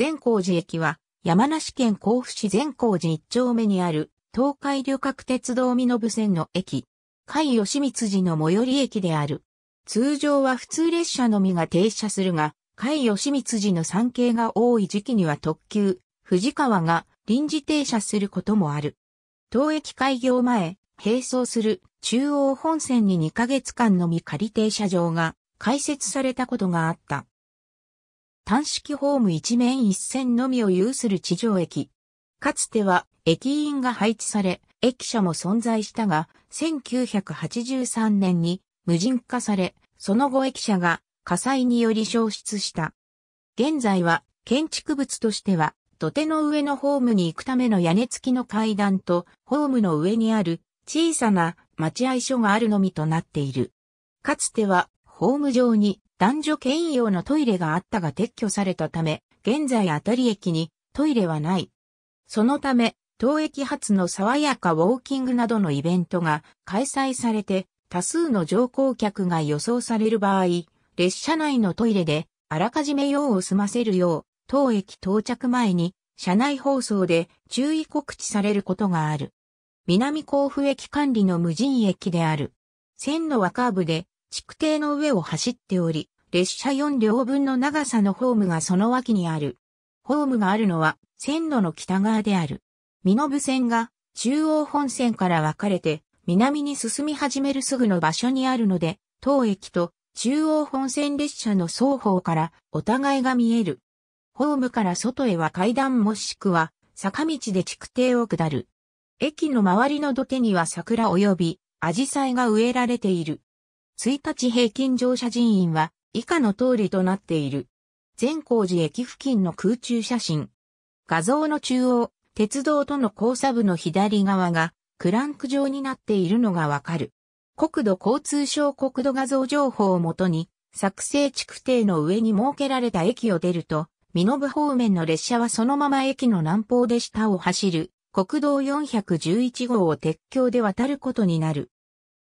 善光寺駅は、山梨県甲府市善光寺一丁目にある、東海旅客鉄道身延線の駅、海義光寺の最寄り駅である。通常は普通列車のみが停車するが、海義光寺の産経が多い時期には特急、藤川が臨時停車することもある。当駅開業前、並走する中央本線に2ヶ月間のみ仮停車場が開設されたことがあった。単式ホーム一面一線のみを有する地上駅。かつては駅員が配置され、駅舎も存在したが、1983年に無人化され、その後駅舎が火災により消失した。現在は建築物としては土手の上のホームに行くための屋根付きの階段とホームの上にある小さな待合所があるのみとなっている。かつてはホーム上に男女兼用のトイレがあったが撤去されたため、現在あたり駅にトイレはない。そのため、当駅発の爽やかウォーキングなどのイベントが開催されて、多数の乗降客が予想される場合、列車内のトイレであらかじめ用を済ませるよう、当駅到着前に車内放送で注意告知されることがある。南甲府駅管理の無人駅である。線路はカーブで築堤の上を走っており、列車4両分の長さのホームがその脇にある。ホームがあるのは線路の北側である。身延線が中央本線から分かれて南に進み始めるすぐの場所にあるので、当駅と中央本線列車の双方からお互いが見える。ホームから外へは階段もしくは坂道で築堤を下る。駅の周りの土手には桜及び紫陽花が植えられている。1日平均乗車人員は以下の通りとなっている。善光寺駅付近の空中写真。画像の中央、鉄道との交差部の左側がクランク状になっているのがわかる。国土交通省国土画像情報をもとに、作成地区定の上に設けられた駅を出ると、身延方面の列車はそのまま駅の南方で下を走る国道411号を鉄橋で渡ることになる。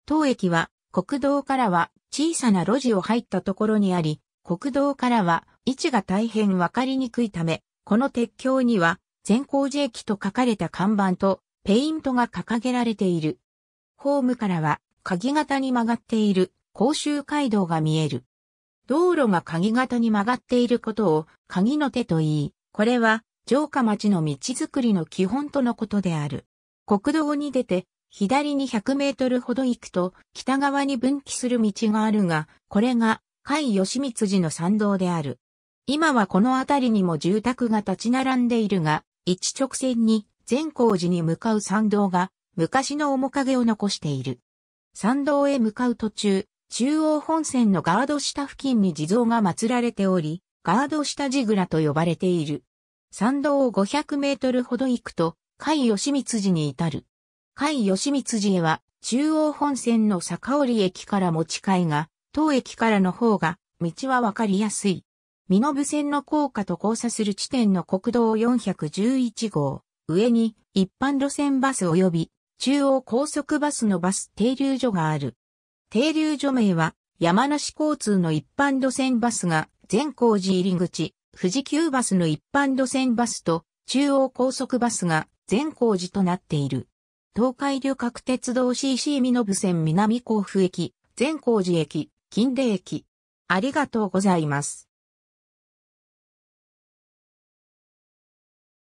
当駅は国道からは小さな路地を入ったところにあり、国道からは位置が大変わかりにくいため、この鉄橋には善光寺駅と書かれた看板とペイントが掲げられている。ホームからは鍵型に曲がっている甲州街道が見える。道路が鍵型に曲がっていることを鍵の手と言い、これは城下町の道づくりの基本とのことである。国道に出て左に100メートルほど行くと、北側に分岐する道があるが、これが、甲斐義光寺の参道である。今はこの辺りにも住宅が立ち並んでいるが、一直線に善光寺に向かう参道が昔の面影を残している。参道へ向かう途中、中央本線のガード下付近に地蔵が祀られており、ガード下地蔵と呼ばれている。参道を500メートルほど行くと、甲斐義光寺に至る。甲斐義光寺へは、中央本線の坂織駅からも近いが、当駅からの方が、道はわかりやすい。身延線の高架と交差する地点の国道411号、上に一般路線バス及び中央高速バスのバス停留所がある。停留所名は山梨交通の一般路線バスが善光寺入り口、富士急バスの一般路線バスと中央高速バスが善光寺となっている。東海旅客鉄道 CC 身延線南甲府駅、善光寺駅、近出駅。ありがとうございます。